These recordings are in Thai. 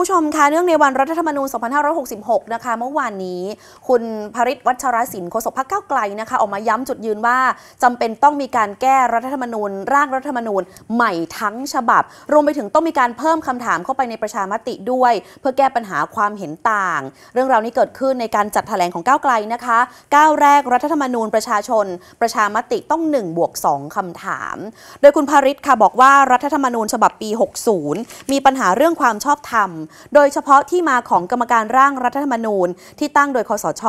ผู้ชมคะเนื่องในวันรัฐธรรมนูญ2566นะคะ เมื่อวานนี้ คุณภริศวัชรศิลป์โฆษกพรรคก้าวไกลนะคะ ออกมาย้ำจุดยืนว่าจำเป็นต้องมีการแก้รัฐธรรมนูญร่างรัฐธรรมนูญใหม่ทั้งฉบับ รวมไปถึงต้องมีการเพิ่มคำถามเข้าไปในประชามติด้วย เพื่อแก้ปัญหาความเห็นต่าง เรื่องราวนี้เกิดขึ้นในการจัดแถลงของก้าวไกลนะคะ ก้าวแรกรัฐธรรมนูญประชาชน ประชามติต้อง1บวกสองคำถาม โดยคุณภริศค่ะบอกว่ารัฐธรรมนูญฉบับปี 60 มีปัญหาเรื่องความชอบธรรมโดยเฉพาะที่มาของกรรมการร่างรัฐธรรมนูญ ที่ตั้งโดยคอสช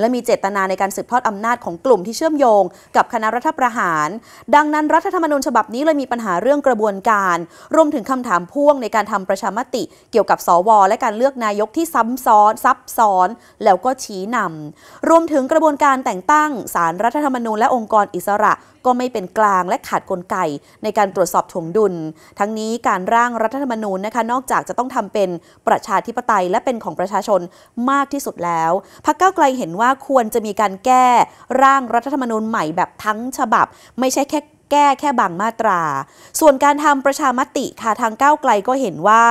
และมีเจตนาในการสืบทอดอำนาจของกลุ่มที่เชื่อมโยง กับคณะรัฐประหาร ดังนั้นรัฐธรรมนูญฉบับนี้เลยมีปัญหาเรื่องกระบวนการ รวมถึงคำถามพ่วงในการทำประชามติ เกี่ยวกับ สวและการเลือกนายกที่ซ้ำซ้อน ซับซ้อนแล้วก็ชี้นำ รวมถึงกระบวนการแต่งตั้งสารรัฐธรรมนูญและองค์กรอิสระก็ไม่เป็นกลางและขาดกลไกในการตรวจสอบถงดุล ทั้งนี้การร่างรัฐธรรมนูญนะคะนอกจากจะต้องทำเป็นประชาธิปไตยและเป็นของประชาชนมากที่สุดแล้ว พรรคก้าไกลเห็นว่าควรจะมีการแก้ร่างรัฐธรรมนูญใหม่แบบทั้งฉบับ ไม่ใช่แค่แก้แค่บางมาตรา ส่วนการทำประชามติค่ะทางก้าวไกลก็เห็นว่า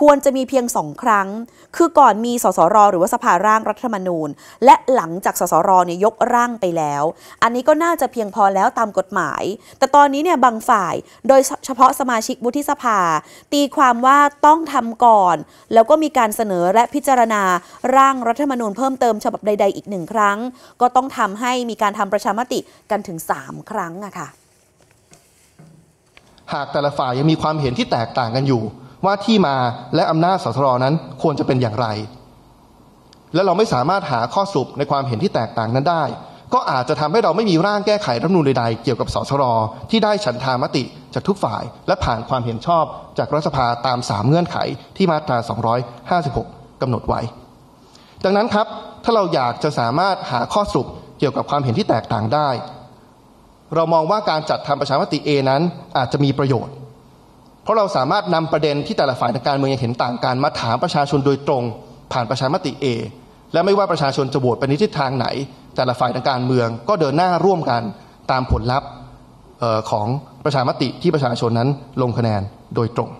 ควรจะมีเพียงสองครั้ง คือก่อนมีสสรหรือว่า สภาร่างรัฐธรรมนูญ และหลังจากสสรเนี่ยยกร่างไปแล้ว อันนี้ก็น่าจะเพียงพอแล้วตามกฎหมาย แต่ตอนนี้เนี่ยบางฝ่ายโดยเฉพาะสมาชิกวุฒิสภา ตีความว่าต้องทำก่อน แล้วก็มีการเสนอและพิจารณาร่างรัฐธรรมนูญเพิ่มเติมฉบับใดๆอีกหนึ่งครั้ง ก็ต้องทำให้มีการทำประชามติกันถึง 3 ครั้งอะค่ะหากแต่ละฝ่ายยังมีความเห็นที่แตกต่างกันอยู่ ว่าที่มาและอำนาจสทรนั้นควรจะเป็นอย่างไร และเราไม่สามารถหาข้อสรุปในความเห็นที่แตกต่างนั้นได้ ก็อาจจะทำให้เราไม่มีร่างแก้ไขรัฐมนูลใดๆเกี่ยวกับสทรที่ได้ฉันทามติจากทุกฝ่ายและผ่านความเห็นชอบจากรัฐสภาตามสามเงื่อนไขที่มาตรา 256 กำหนดไว้ดังนั้นครับ ถ้าเราอยากจะสามารถหาข้อสรุปเกี่ยวกับความเห็นที่แตกต่างได้เรามองว่าการจัดทำประชามติ A นั้นอาจจะมีประโยชน์ เพราะเราสามารถนำประเด็นที่แต่ละฝ่ายทางการเมืองเห็นต่างกันมาถามประชาชนโดยตรงผ่านประชามติ A และไม่ว่าประชาชนจะโหวตไปในทิศทางไหน แต่ละฝ่ายทางการเมืองก็เดินหน้าร่วมกันตามผลลัพธ์ของประชามติที่ประชาชนนั้นลงคะแนนโดยตรง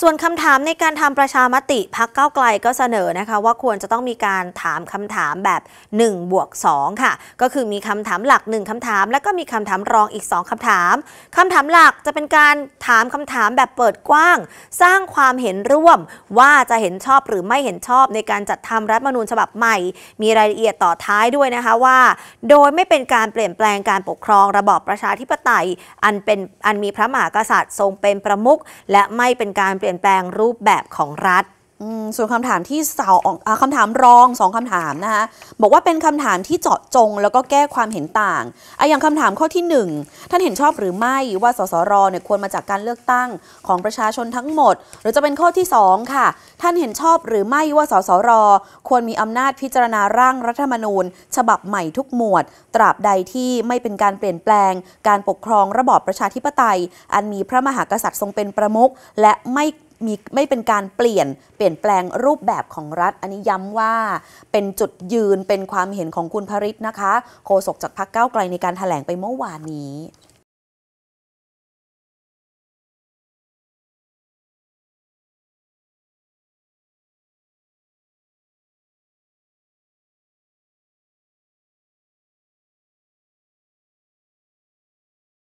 ส่วนคำถามในการทำประชามติพักเก้าไกลก็เสนอนะคะว่าควรจะต้องมีการถามคำถามแบบ1บวก2ค่ะก็คือมีคำถามหลัก 1คำถาม แล้วก็มีคำถามรองอีก 2คำถามคำถามหลักจะเป็นการถามคำถามแบบเปิดกว้าง สร้างความเห็นร่วมว่าจะเห็นชอบหรือไม่เห็นชอบในการจัดทำรัฐมนูญฉบับใหม่ มีรายละเอียดต่อท้ายด้วยนะคะว่า โดยไม่เป็นการเปลี่ยนแปลงการปกครองระบอบประชาธิปไตยอันเป็นอันมีพระมหากษัตริย์ทรงเป็นประมุขและไม่เป็นการเปลี่ยนแปลงรูปแบบของรัฐส่วนคำถามที่สาวคำถามรองสองคำถามนะคะบอกว่าเป็นคำถามที่เจาะจงแล้วก็แก้ความเห็นต่างอ้อย่างคำถามข้อที่ 1 ท่านเห็นชอบหรือไม่ว่าสสรเนี่ยควรมาจากการเลือกตั้งของประชาชนทั้งหมด หรือจะเป็นข้อที่ 2 ค่ะ ท่านเห็นชอบหรือไม่ว่าสสรควรมีอำนาจพิจารณาร่างรัฐธรรมนูญ ฉบับใหม่ทุกหมวด ตราบใดที่ไม่เป็นการเปลี่ยนแปลง การปกครองระบอบประชาธิปไตย อันมีพระมหากษัตริย์ทรงเป็นประมุขและไม่มีไม่เป็นการเปลี่ยนเปลี่ยนแปลงรูปแบบของรัฐอันนี้ย้ำว่าเป็นจุดยืนเป็นความเห็นของคุณพริษนะคะโฆษกจากพรรคก้าไกลในการถแถลงไปเมื่อวานนี้